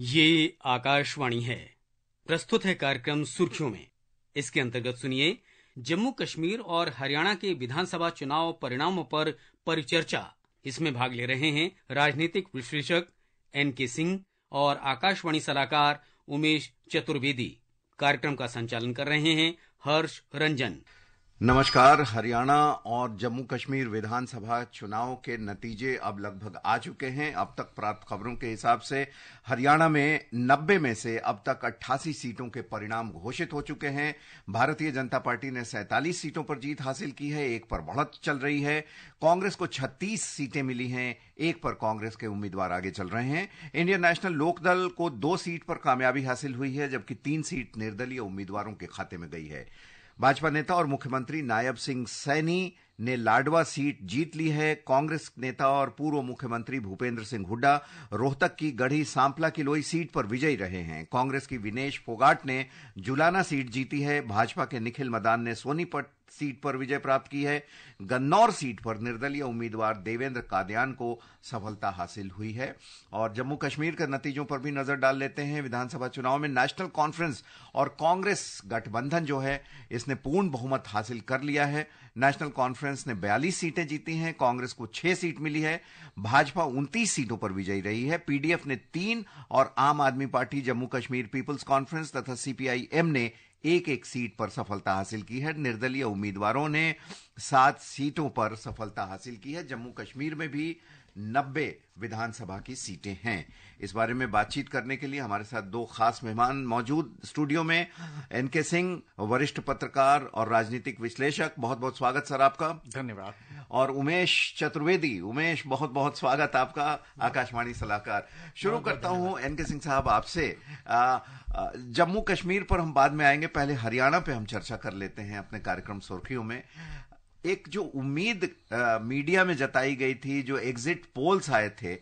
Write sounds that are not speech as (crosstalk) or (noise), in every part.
ये आकाशवाणी है प्रस्तुत है कार्यक्रम सुर्खियों में इसके अंतर्गत सुनिए जम्मू कश्मीर और हरियाणा के विधानसभा चुनाव परिणामों पर परिचर्चा इसमें भाग ले रहे हैं राजनीतिक विश्लेषक एन के सिंह और आकाशवाणी सलाहकार उमेश चतुर्वेदी कार्यक्रम का संचालन कर रहे हैं हर्ष रंजन नमस्कार हरियाणा और जम्मू कश्मीर विधानसभा चुनाव के नतीजे अब लगभग आ चुके हैं अब तक प्राप्त खबरों के हिसाब से हरियाणा में नब्बे में से अब तक अट्ठासी सीटों के परिणाम घोषित हो चुके हैं भारतीय जनता पार्टी ने सैंतालीस सीटों पर जीत हासिल की है एक पर बढ़त चल रही है कांग्रेस को छत्तीस सीटें मिली हैं एक पर कांग्रेस के उम्मीदवार आगे चल रहे हैं इंडियन नेशनल लोकदल को दो सीट पर कामयाबी हासिल हुई है जबकि तीन सीट निर्दलीय उम्मीदवारों के खाते में गई है भाजपा नेता और मुख्यमंत्री नायब सिंह सैनी ने लाडवा सीट जीत ली है कांग्रेस नेता और पूर्व मुख्यमंत्री भूपेंद्र सिंह हुड्डा रोहतक की गढ़ी सांपला की लोई सीट पर विजयी रहे हैं कांग्रेस की विनेश फोगाट ने जुलाना सीट जीती है भाजपा के निखिल मदान ने सोनीपत सीट पर विजय प्राप्त की है गन्नौर सीट पर निर्दलीय उम्मीदवार देवेंद्र कादयान को सफलता हासिल हुई है और जम्मू कश्मीर के नतीजों पर भी नजर डाल लेते हैं विधानसभा चुनाव में नेशनल कॉन्फ्रेंस और कांग्रेस गठबंधन जो है इसने पूर्ण बहुमत हासिल कर लिया है नेशनल कॉन्फ्रेंस ने 42 सीटें जीती हैं कांग्रेस को 6 सीट मिली है भाजपा 29 सीटों पर विजयी रही है पीडीएफ ने तीन और Aam Aadmi party Jammu Kashmir people's conference तथा सीपीआईएम ने एक एक सीट पर सफलता हासिल की है निर्दलीय उम्मीदवारों ने सात सीटों पर सफलता हासिल की है जम्मू कश्मीर में भी नब्बे विधानसभा की सीटें हैं इस बारे में बातचीत करने के लिए हमारे साथ दो खास मेहमान मौजूद स्टूडियो में एनके सिंह वरिष्ठ पत्रकार और राजनीतिक विश्लेषक बहुत बहुत स्वागत सर आपका धन्यवाद और उमेश चतुर्वेदी उमेश बहुत बहुत स्वागत आपका आकाशवाणी सलाहकार शुरू करता हूं एनके सिंह साहब आपसे जम्मू कश्मीर पर हम बाद में आएंगे पहले हरियाणा पे हम चर्चा कर लेते हैं अपने कार्यक्रम सुर्खियों में एक जो उम्मीद मीडिया में जताई गई थी जो एग्जिट पोल्स आए थे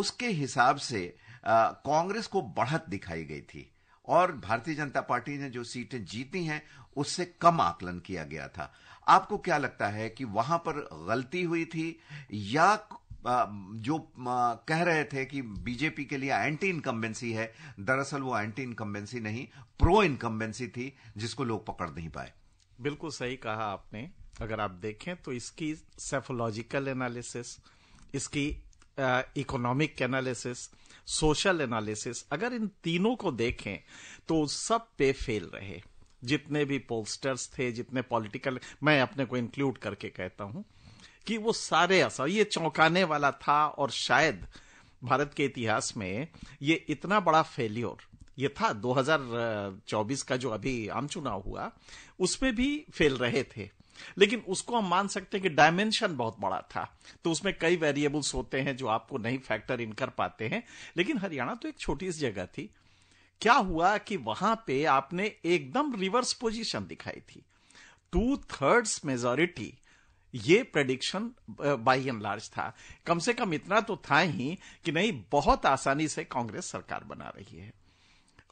उसके हिसाब से कांग्रेस को बढ़त दिखाई गई थी और भारतीय जनता पार्टी ने जो सीटें जीती हैं उससे कम आकलन किया गया था आपको क्या लगता है कि वहां पर गलती हुई थी या जो कह रहे थे कि बीजेपी के लिए एंटी इनकम्बेंसी है दरअसल वो एंटी इनकम्बेंसी नहीं प्रो इनकम्बेंसी थी जिसको लोग पकड़ नहीं पाए बिल्कुल सही कहा आपने अगर आप देखें तो इसकी सेफोलॉजिकल एनालिसिस इसकी इकोनॉमिक एनालिसिस सोशल एनालिसिस अगर इन तीनों को देखें तो सब पे फेल रहे जितने भी पोस्टर्स थे जितने पॉलिटिकल मैं अपने को इंक्लूड करके कहता हूं कि वो सारे असर ये चौंकाने वाला था और शायद भारत के इतिहास में ये इतना बड़ा फेल्योर ये था 2024 का जो अभी आम चुनाव हुआ उसमें भी फेल रहे थे लेकिन उसको हम मान सकते हैं कि डायमेंशन बहुत बड़ा था तो उसमें कई वेरिएबल्स होते हैं जो आपको नहीं फैक्टर इन कर पाते हैं लेकिन हरियाणा तो एक छोटी सी जगह थी क्या हुआ कि वहां पे आपने एकदम रिवर्स पोजीशन दिखाई थी टू थर्ड्स मेजोरिटी ये प्रडिक्शन बाई एंड लार्ज था कम से कम इतना तो था ही कि नहीं बहुत आसानी से कांग्रेस सरकार बना रही है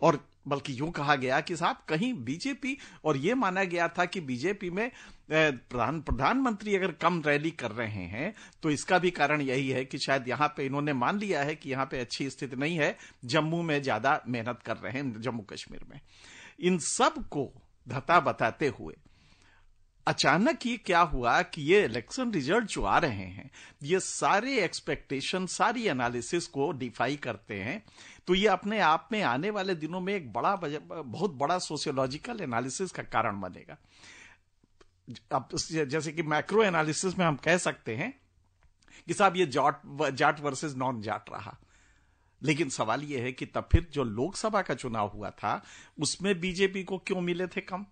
और बल्कि यूं कहा गया कि साहब कहीं बीजेपी और ये माना गया था कि बीजेपी में प्रधान प्रधानमंत्री अगर कम रैली कर रहे हैं तो इसका भी कारण यही है कि शायद यहां पे इन्होंने मान लिया है कि यहां पे अच्छी स्थिति नहीं है जम्मू में ज्यादा मेहनत कर रहे हैं जम्मू कश्मीर में इन सब को धता बताते हुए अचानक ये क्या हुआ कि ये इलेक्शन रिजल्ट जो आ रहे हैं ये सारे एक्सपेक्टेशन सारी एनालिसिस को डिफाई करते हैं तो ये अपने आप में आने वाले दिनों में एक बड़ा बहुत बड़ा सोशियोलॉजिकल एनालिसिस का कारण बनेगा अब जैसे कि मैक्रो एनालिसिस में हम कह सकते हैं कि साहब ये जाट जाट वर्सेस नॉन जाट रहा लेकिन सवाल यह है कि तब फिर जो लोकसभा का चुनाव हुआ था उसमें बीजेपी को क्यों मिले थे कम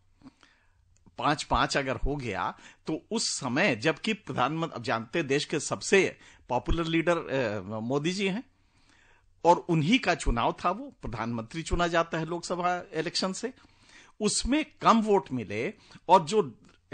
पांच पांच अगर हो गया तो उस समय जबकि प्रधानमंत्री अब जानते देश के सबसे पॉपुलर लीडर मोदी जी हैं और उन्हीं का चुनाव था वो प्रधानमंत्री चुना जाता है लोकसभा इलेक्शन से उसमें कम वोट मिले और जो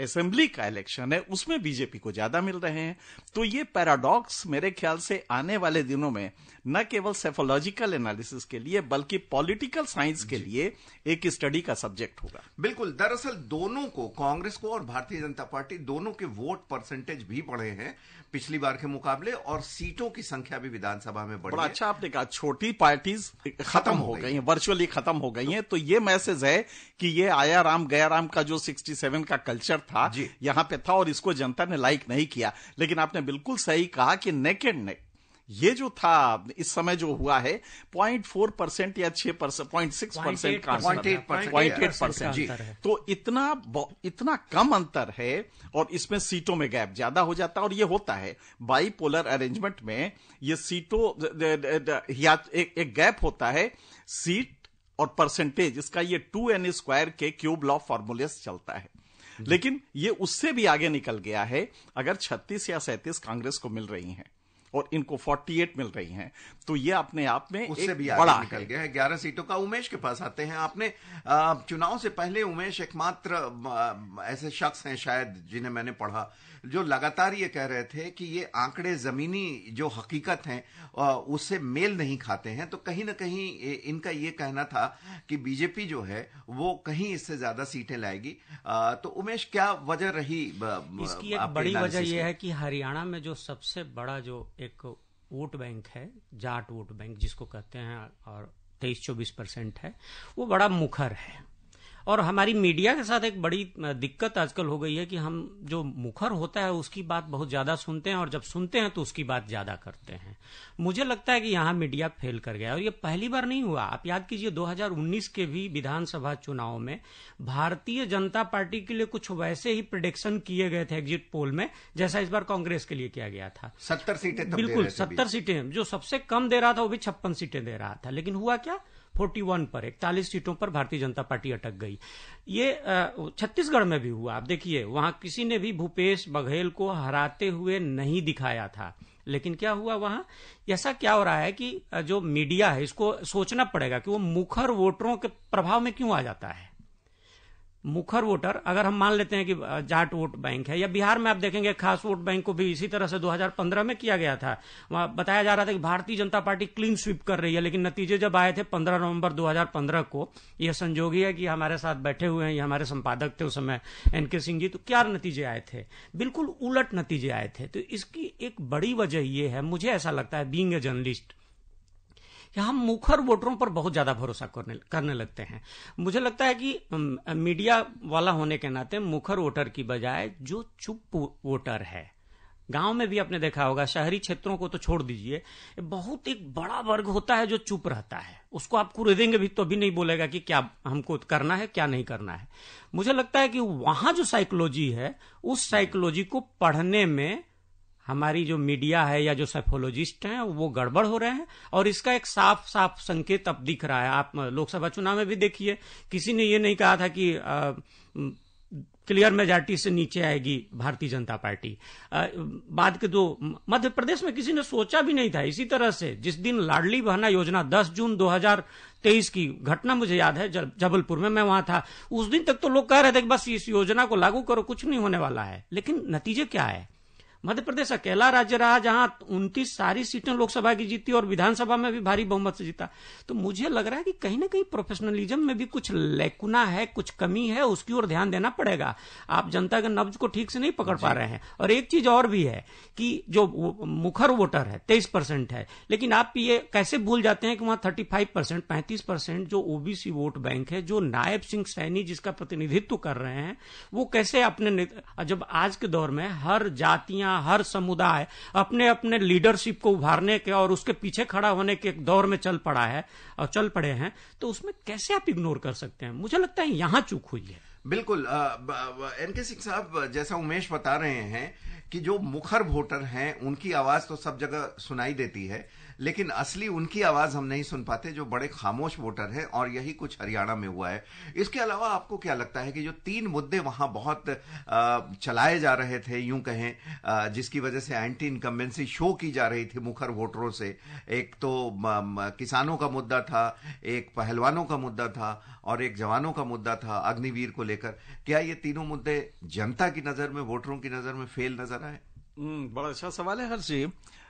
असेंबली का इलेक्शन है उसमें बीजेपी को ज्यादा मिल रहे हैं तो ये पैराडॉक्स मेरे ख्याल से आने वाले दिनों में न केवल सेफोलॉजिकल एनालिसिस के लिए बल्कि पॉलिटिकल साइंस के लिए एक स्टडी का सब्जेक्ट होगा बिल्कुल दरअसल दोनों को कांग्रेस को और भारतीय जनता पार्टी दोनों के वोट परसेंटेज भी बढ़े हैं पिछली बार के मुकाबले और सीटों की संख्या भी विधानसभा में बढ़ी अच्छा आपने कहा छोटी पार्टी खत्म हो गई है वर्चुअली खत्म हो गई है तो ये मैसेज है कि ये आया राम गया राम का जो सिक्सटी का कल्चर था यहां पे था और इसको जनता ने लाइक नहीं किया लेकिन आपने बिल्कुल सही कहा कि नेक एंड नेक ये जो था इस समय जो हुआ है पॉइंट फोर परसेंट या छह परसेंट पॉइंट सिक्स परसेंट का पॉइंट एट परसेंट जी तो इतना इतना कम अंतर है और इसमें सीटों में गैप ज्यादा हो जाता है और ये होता है बाईपोलर अरेंजमेंट में ये सीटों या एक, एक गैप होता है सीट और परसेंटेज इसका ये टू एन स्क्वायर के क्यूब लॉ फॉर्मूले चलता है लेकिन ये उससे भी आगे निकल गया है अगर 36 या 37 कांग्रेस को मिल रही हैं और इनको 48 मिल रही हैं तो ये अपने आप में उससे एक भी बड़ा निकल गया है ग्यारह सीटों का उमेश के पास आते हैं आपने चुनाव से पहले उमेश एकमात्र ऐसे शख्स हैं शायद जिन्हें मैंने पढ़ा जो लगातार ये कह रहे थे कि ये आंकड़े जमीनी जो हकीकत हैं उससे मेल नहीं खाते हैं तो कहीं ना कहीं इनका ये कहना था कि बीजेपी जो है वो कहीं इससे ज्यादा सीटें लाएगी तो उमेश क्या वजह रही इसकी एक बड़ी वजह यह है कि हरियाणा में जो सबसे बड़ा जो एक वोट बैंक है जाट वोट बैंक जिसको कहते हैं और तेईस चौबीस परसेंट है वो बड़ा मुखर है और हमारी मीडिया के साथ एक बड़ी दिक्कत आजकल हो गई है कि हम जो मुखर होता है उसकी बात बहुत ज्यादा सुनते हैं और जब सुनते हैं तो उसकी बात ज्यादा करते हैं मुझे लगता है कि यहाँ मीडिया फेल कर गया और ये पहली बार नहीं हुआ आप याद कीजिए 2019 के भी विधानसभा चुनाव में भारतीय जनता पार्टी के लिए कुछ वैसे ही प्रोडिक्शन किए गए थे एग्जिट पोल में जैसा इस बार कांग्रेस के लिए किया गया था सत्तर सीटें बिल्कुल सत्तर सीटें जो सबसे कम दे रहा था वो भी छप्पन सीटें दे रहा था लेकिन हुआ क्या 41 पर इकतालीस सीटों पर भारतीय जनता पार्टी अटक गई ये छत्तीसगढ़ में भी हुआ आप देखिए वहां किसी ने भी भूपेश बघेल को हराते हुए नहीं दिखाया था लेकिन क्या हुआ वहां ऐसा क्या हो रहा है कि जो मीडिया है इसको सोचना पड़ेगा कि वो मुखर वोटरों के प्रभाव में क्यों आ जाता है मुखर वोटर अगर हम मान लेते हैं कि जाट वोट बैंक है या बिहार में आप देखेंगे खास वोट बैंक को भी इसी तरह से 2015 में किया गया था वहां बताया जा रहा था कि भारतीय जनता पार्टी क्लीन स्वीप कर रही है लेकिन नतीजे जब आए थे 15 नवंबर 2015 को यह संजोगी है कि हमारे साथ बैठे हुए हैं ये हमारे संपादक थे उस समय एन सिंह जी तो क्या नतीजे आए थे बिल्कुल उलट नतीजे आए थे तो इसकी एक बड़ी वजह यह है मुझे ऐसा लगता है बींग ए जर्नलिस्ट कि हम मुखर वोटरों पर बहुत ज्यादा भरोसा करने करने लगते हैं मुझे लगता है कि मीडिया वाला होने के नाते मुखर वोटर की बजाय जो चुप वोटर है गांव में भी आपने देखा होगा शहरी क्षेत्रों को तो छोड़ दीजिए बहुत एक बड़ा वर्ग होता है जो चुप रहता है उसको आप कुरेदेंगे भी तो भी नहीं बोलेगा कि क्या हमको करना है क्या नहीं करना है मुझे लगता है कि वहां जो साइकोलॉजी है उस साइकोलॉजी को पढ़ने में हमारी जो मीडिया है या जो सेफोलॉजिस्ट हैं वो गड़बड़ हो रहे हैं और इसका एक साफ साफ संकेत अब दिख रहा है आप लोकसभा चुनाव में भी देखिए किसी ने ये नहीं कहा था कि आ, क्लियर मेजोरिटी से नीचे आएगी भारतीय जनता पार्टी आ, बाद के दो मध्य प्रदेश में किसी ने सोचा भी नहीं था इसी तरह से जिस दिन लाडली बहना योजना 10 जून 2023 की घटना मुझे याद है जबलपुर में मैं वहां था उस दिन तक तो लोग कह रहे थे कि बस इस योजना को लागू करो कुछ नहीं होने वाला है लेकिन नतीजे क्या है मध्य प्रदेश अकेला राज्य रहा जहां उनतीस सारी सीटें लोकसभा की जीती और विधानसभा में भी भारी बहुमत से जीता तो मुझे लग रहा है कि कहीं ना कहीं प्रोफेशनलिज्म में भी कुछ लेकुना है कुछ कमी है उसकी ओर ध्यान देना पड़ेगा आप जनता के नब्ज को ठीक से नहीं पकड़ पा रहे हैं और एक चीज और भी है कि जो मुखर वोटर है तेईस परसेंट है लेकिन आप ये कैसे भूल जाते हैं कि वहां थर्टी फाइव परसेंट पैंतीस परसेंट जो ओबीसी वोट बैंक है जो नायब सिंह सैनी जिसका प्रतिनिधित्व कर रहे हैं वो कैसे अपने जब आज के दौर में हर जातियां जहां हर समुदाय अपने अपने लीडरशिप को उभारने के और उसके पीछे खड़ा होने के एक दौर में चल पड़ा है और चल पड़े हैं तो उसमें कैसे आप इग्नोर कर सकते हैं मुझे लगता है यहाँ चूक हुई है बिल्कुल एन के सिंह साहब जैसा उमेश बता रहे हैं कि जो मुखर वोटर हैं उनकी आवाज तो सब जगह सुनाई देती है लेकिन असली उनकी आवाज हम नहीं सुन पाते जो बड़े खामोश वोटर हैं और यही कुछ हरियाणा में हुआ है इसके अलावा आपको क्या लगता है कि जो तीन मुद्दे वहां बहुत चलाए जा रहे थे यूं कहें जिसकी वजह से एंटी इनकम्बेंसी शो की जा रही थी मुखर वोटरों से एक तो किसानों का मुद्दा था एक पहलवानों का मुद्दा था और एक जवानों का मुद्दा था अग्निवीर को लेकर क्या ये तीनों मुद्दे जनता की नजर में वोटरों की नजर में फेल नजर आए हम्म, बड़ा अच्छा सवाल है हर्ष जी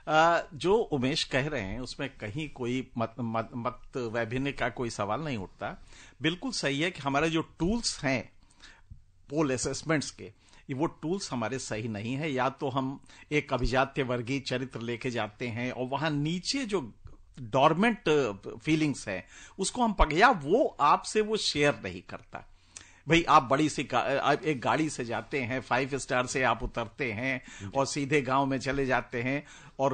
जो उमेश कह रहे हैं उसमें कहीं कोई मत मत, मत वैभिन्न का कोई सवाल नहीं उठता बिल्कुल सही है कि हमारे जो टूल्स हैं पोल असेसमेंट्स के वो टूल्स हमारे सही नहीं है या तो हम एक अभिजात्य वर्गीय चरित्र लेके जाते हैं और वहां नीचे जो डॉर्मेंट फीलिंग्स है उसको हम पक या वो आपसे वो शेयर नहीं करता भाई आप बड़ी सी आप एक गाड़ी से जाते हैं फाइव स्टार से आप उतरते हैं और सीधे गांव में चले जाते हैं और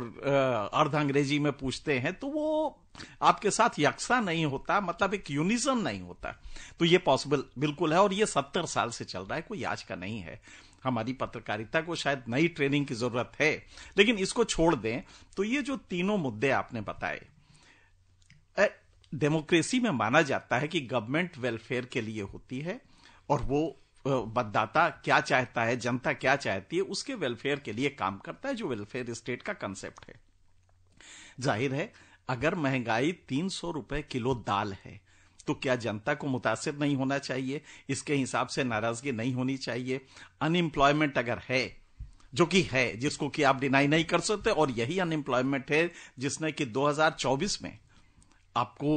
अर्ध अंग्रेजी में पूछते हैं तो वो आपके साथ यकसा नहीं होता मतलब एक यूनिज्म नहीं होता तो ये पॉसिबल बिल्कुल है और ये सत्तर साल से चल रहा है कोई आज का नहीं है हमारी पत्रकारिता को शायद नई ट्रेनिंग की जरूरत है लेकिन इसको छोड़ दें तो ये जो तीनों मुद्दे आपने बताए डेमोक्रेसी में माना जाता है कि गवर्नमेंट वेलफेयर के लिए होती है और वो मतदाता क्या चाहता है जनता क्या चाहती है उसके वेलफेयर के लिए काम करता है जो वेलफेयर स्टेट का कंसेप्ट है जाहिर है अगर महंगाई तीन सौ रुपए किलो दाल है तो क्या जनता को मुतासर नहीं होना चाहिए इसके हिसाब से नाराजगी नहीं होनी चाहिए अनएम्प्लॉयमेंट अगर है जो कि है जिसको कि आप डिनाई नहीं कर सकते और यही अनएम्प्लॉयमेंट है जिसने कि 2024 में आपको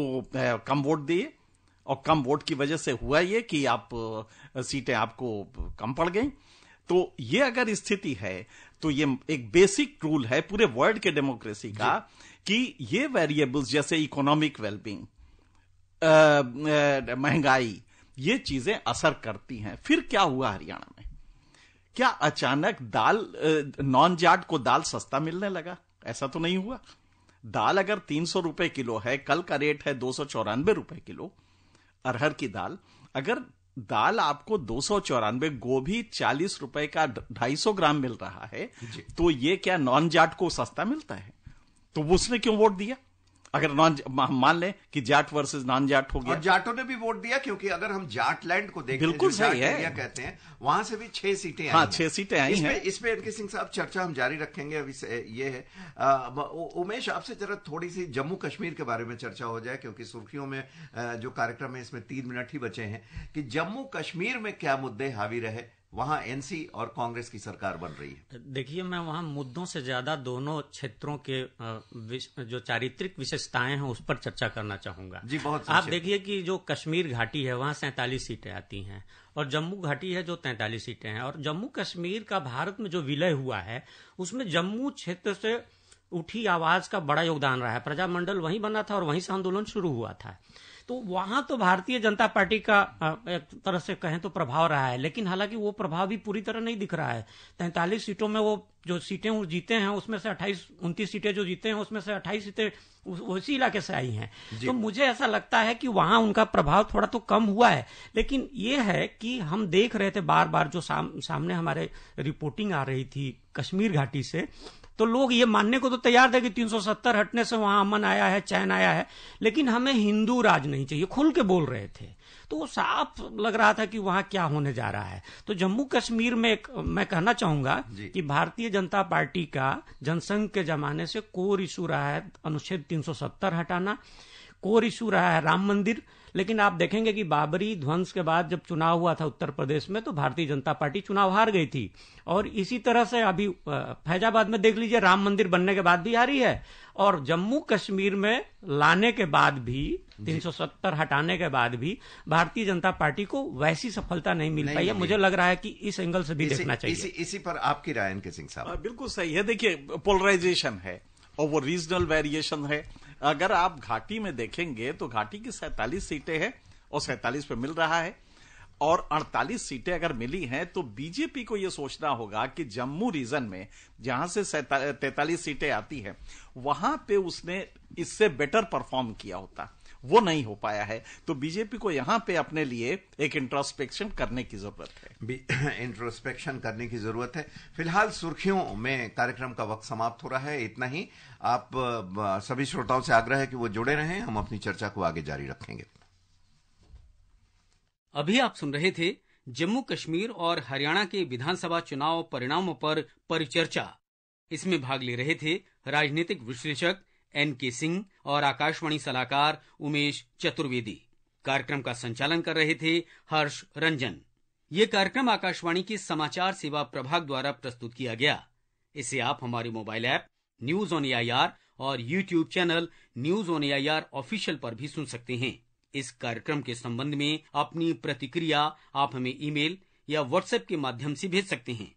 कम वोट दिए और कम वोट की वजह से हुआ ये कि आप सीटें आपको कम पड़ गई तो ये अगर स्थिति है तो ये एक बेसिक रूल है पूरे वर्ल्ड के डेमोक्रेसी का कि ये वेरिएबल्स जैसे इकोनॉमिक वेलबींग महंगाई ये चीजें असर करती हैं फिर क्या हुआ हरियाणा में क्या अचानक दाल नॉन जाट को दाल सस्ता मिलने लगा ऐसा तो नहीं हुआ दाल अगर तीन सौ रुपए किलो है कल का रेट है दो सौ चौरानवे रुपए किलो अरहर की दाल अगर दाल आपको दो सौ चौरानवे गोभी चालीस रुपए का ढाई सौ ग्राम मिल रहा है तो ये क्या नॉन जाट को सस्ता मिलता है तो उसने क्यों वोट दिया अगर नॉन हम मान लें कि जाट वर्सेस नॉन जाट हो गया जाटों ने भी वोट दिया क्योंकि अगर हम जाट लैंड को देखें बिल्कुल सही है कहते हैं वहां से भी छह सीटें हाँ छह सीटें आई हैं इसमें एनके सिंह साहब चर्चा हम जारी रखेंगे अभी ये है उमेश आपसे जरा थोड़ी सी जम्मू कश्मीर के बारे में चर्चा हो जाए क्योंकि सुर्खियों में जो कार्यक्रम है इसमें तीन मिनट ही बचे हैं कि जम्मू कश्मीर में क्या मुद्दे हावी रहे वहाँ एनसी और कांग्रेस की सरकार बन रही है देखिए मैं वहाँ मुद्दों से ज्यादा दोनों क्षेत्रों के जो चारित्रिक विशेषताएं हैं उस पर चर्चा करना चाहूंगा जी बहुत आप देखिए कि जो कश्मीर घाटी है वहाँ सैतालीस सीटें आती हैं और जम्मू घाटी है जो तैंतालीस सीटें हैं और जम्मू कश्मीर का भारत में जो विलय हुआ है उसमें जम्मू क्षेत्र से उठी आवाज का बड़ा योगदान रहा है प्रजामंडल वहीं बना था और वहीं से आंदोलन शुरू हुआ था तो वहां तो भारतीय जनता पार्टी का एक तरह से कहें तो प्रभाव रहा है लेकिन हालांकि वो प्रभाव भी पूरी तरह नहीं दिख रहा है तैंतालीस सीटों में वो जो सीटें जीते हैं उसमें से अट्ठाईस उनतीस सीटें जो जीते हैं उसमें से अट्ठाईस सीटें उसी इलाके से आई हैं तो मुझे ऐसा लगता है कि वहां उनका प्रभाव थोड़ा तो कम हुआ है लेकिन ये है कि हम देख रहे थे बार बार जो साम, सामने हमारे रिपोर्टिंग आ रही थी कश्मीर घाटी से तो लोग ये मानने को तो तैयार थे कि 370 हटने से वहां अमन आया है चैन आया है लेकिन हमें हिंदू राज नहीं चाहिए खुल के बोल रहे थे तो वो साफ लग रहा था कि वहां क्या होने जा रहा है तो जम्मू कश्मीर में मैं कहना चाहूंगा कि भारतीय जनता पार्टी का जनसंघ के जमाने से कोर इशू रहा है अनुच्छेद 370 हटाना कोर इशू रहा है राम मंदिर लेकिन आप देखेंगे कि बाबरी ध्वंस के बाद जब चुनाव हुआ था उत्तर प्रदेश में तो भारतीय जनता पार्टी चुनाव हार गई थी और इसी तरह से अभी फैजाबाद में देख लीजिए राम मंदिर बनने के बाद भी हारी है और जम्मू कश्मीर में लाने के बाद भी 370 हटाने के बाद भी भारतीय जनता पार्टी को वैसी सफलता नहीं मिल पाई है मुझे लग रहा है कि इस एंगल से भी इसी, देखना चाहिए इसी, इसी पर आपकी राय के सिंह साहब हाँ, बिल्कुल सही है देखिए पोलराइजेशन है और वो रीजनल वेरिएशन है अगर आप घाटी में देखेंगे तो घाटी की सैतालीस सीटें हैं और सैतालीस पे मिल रहा है और 48 सीटें अगर मिली हैं तो बीजेपी को यह सोचना होगा कि जम्मू रीजन में जहां से तैतालीस सीटें आती हैं वहां पे उसने इससे बेटर परफॉर्म किया होता वो नहीं हो पाया है तो बीजेपी को यहां पे अपने लिए एक इंट्रोस्पेक्शन करने की जरूरत है इंट्रोस्पेक्शन (clears throat) करने की जरूरत है फिलहाल सुर्खियों में कार्यक्रम का वक्त समाप्त हो रहा है इतना ही आप सभी श्रोताओं से आग्रह है कि वो जुड़े रहें हम अपनी चर्चा को आगे जारी रखेंगे अभी आप सुन रहे थे जम्मू कश्मीर और हरियाणा के विधानसभा चुनाव परिणामों पर परिचर्चा इसमें भाग ले रहे थे राजनीतिक विश्लेषक एन के सिंह और आकाशवाणी सलाहकार उमेश चतुर्वेदी कार्यक्रम का संचालन कर रहे थे हर्ष रंजन ये कार्यक्रम आकाशवाणी के समाचार सेवा प्रभाग द्वारा प्रस्तुत किया गया इसे आप हमारे mobile app news on air और YouTube channel news on air official पर भी सुन सकते हैं इस कार्यक्रम के संबंध में अपनी प्रतिक्रिया आप हमें ईमेल या व्हाट्सएप के माध्यम से भेज सकते हैं